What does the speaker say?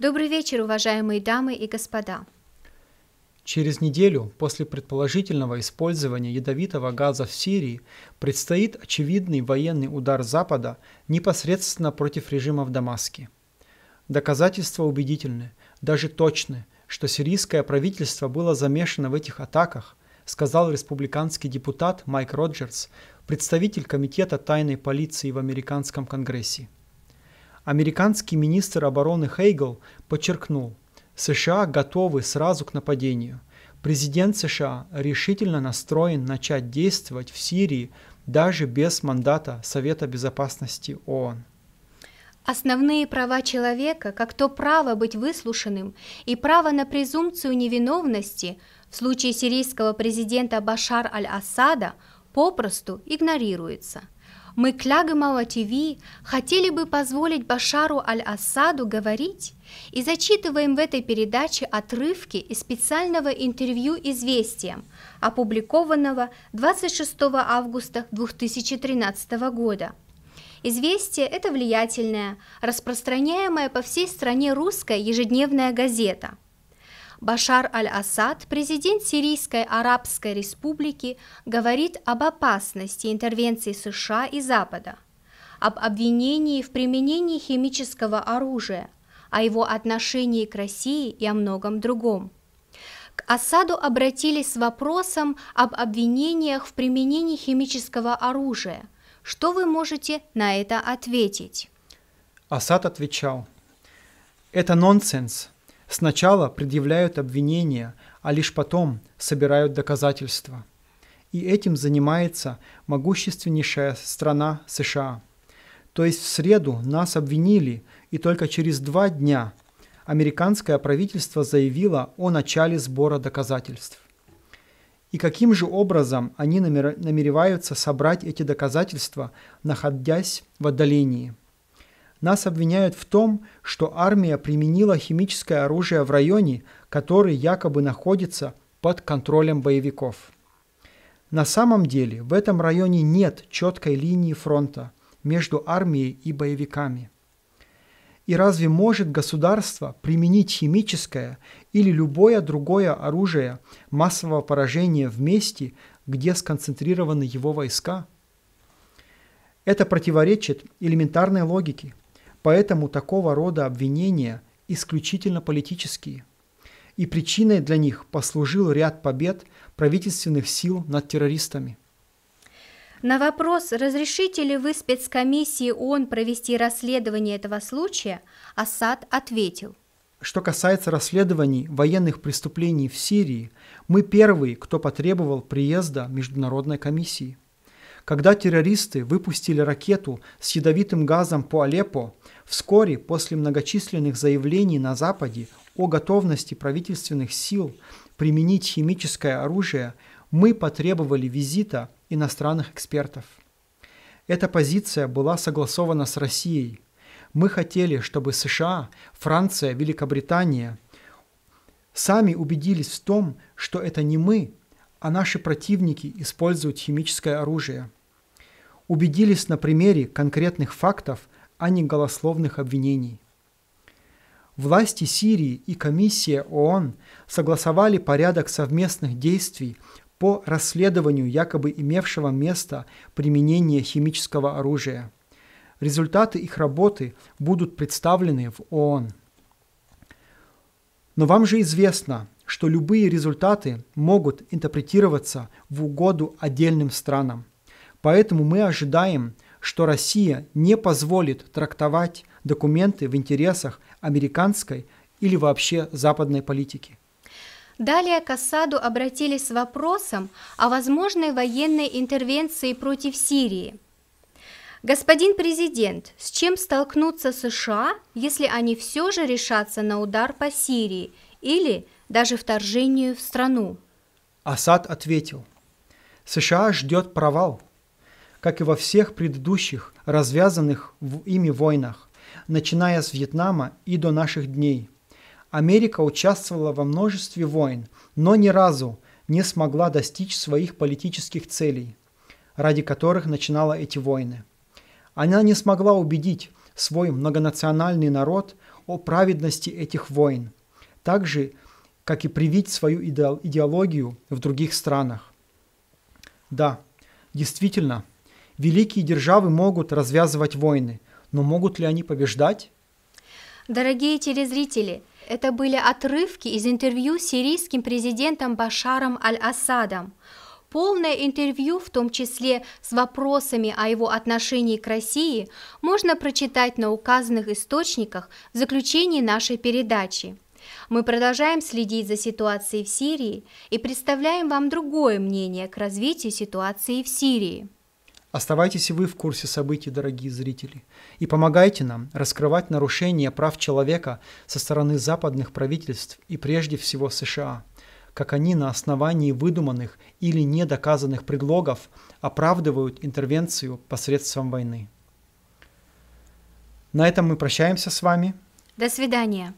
Добрый вечер, уважаемые дамы и господа. Через неделю после предположительного использования ядовитого газа в Сирии предстоит очевидный военный удар Запада непосредственно против режима в Дамаске. Доказательства убедительны, даже точны, что сирийское правительство было замешано в этих атаках, сказал республиканский депутат Майк Роджерс, представитель Комитета тайной полиции в Американском конгрессе. Американский министр обороны Хейгл подчеркнул, США готовы сразу к нападению. Президент США решительно настроен начать действовать в Сирии даже без мандата Совета Безопасности ООН. Основные права человека, как то право быть выслушанным и право на презумпцию невиновности, в случае сирийского президента Башар аль-Асада попросту игнорируются мы, Кляга Мавативи, хотели бы позволить Башару Аль-Асаду говорить и зачитываем в этой передаче отрывки из специального интервью «Известиям», опубликованного 26 августа 2013 года. "Известия" – это влиятельная, распространяемая по всей стране русская ежедневная газета – Башар аль-Асад, президент Сирийской Арабской Республики, говорит об опасности интервенции США и Запада, об обвинении в применении химического оружия, о его отношении к России и о многом другом. К Асаду обратились с вопросом об обвинениях в применении химического оружия. Что вы можете на это ответить? Асад отвечал, это нонсенс – Сначала предъявляют обвинения, а лишь потом собирают доказательства. И этим занимается могущественнейшая страна США. То есть в среду нас обвинили, и только через два дня американское правительство заявило о начале сбора доказательств. И каким же образом они намереваются собрать эти доказательства, находясь в отдалении – нас обвиняют в том, что армия применила химическое оружие в районе, который якобы находится под контролем боевиков. На самом деле в этом районе нет четкой линии фронта между армией и боевиками. И разве может государство применить химическое или любое другое оружие массового поражения в месте, где сконцентрированы его войска? Это противоречит элементарной логике – Поэтому такого рода обвинения исключительно политические. И причиной для них послужил ряд побед правительственных сил над террористами. На вопрос, разрешите ли вы спецкомиссии ООН провести расследование этого случая, Асад ответил. Что касается расследований военных преступлений в Сирии, мы первые, кто потребовал приезда Международной комиссии. Когда террористы выпустили ракету с ядовитым газом по Алеппо, вскоре после многочисленных заявлений на Западе о готовности правительственных сил применить химическое оружие, мы потребовали визита иностранных экспертов. Эта позиция была согласована с Россией. Мы хотели, чтобы США, Франция, Великобритания сами убедились в том, что это не мы, а наши противники используют химическое оружие – убедились на примере конкретных фактов, а не голословных обвинений. Власти Сирии и комиссия ООН согласовали порядок совместных действий по расследованию якобы имевшего место применения химического оружия. Результаты их работы будут представлены в ООН. Но вам же известно, что любые результаты могут интерпретироваться в угоду отдельным странам – Поэтому мы ожидаем, что Россия не позволит трактовать документы в интересах американской или вообще западной политики. Далее к Ассаду обратились с вопросом о возможной военной интервенции против Сирии. Господин президент, с чем столкнутся США, если они все же решатся на удар по Сирии или даже вторжению в страну? Асад ответил, США ждет провал – как и во всех предыдущих развязанных в ими войнах, начиная с Вьетнама и до наших дней. Америка участвовала во множестве войн, но ни разу не смогла достичь своих политических целей, ради которых начинала эти войны. Она не смогла убедить свой многонациональный народ о праведности этих войн, так же, как и привить свою идеологию в других странах. Да, действительно, Великие державы могут развязывать войны, но могут ли они побеждать? Дорогие телезрители, это были отрывки из интервью с сирийским президентом Башаром Аль-Асадом. Полное интервью, в том числе с вопросами о его отношении к России, можно прочитать на указанных источниках в заключении нашей передачи. Мы продолжаем следить за ситуацией в Сирии и представляем вам другое мнение к развитию ситуации в Сирии. Оставайтесь и вы в курсе событий, дорогие зрители, и помогайте нам раскрывать нарушения прав человека со стороны западных правительств и прежде всего США, как они на основании выдуманных или недоказанных предлогов оправдывают интервенцию посредством войны. На этом мы прощаемся с вами. До свидания.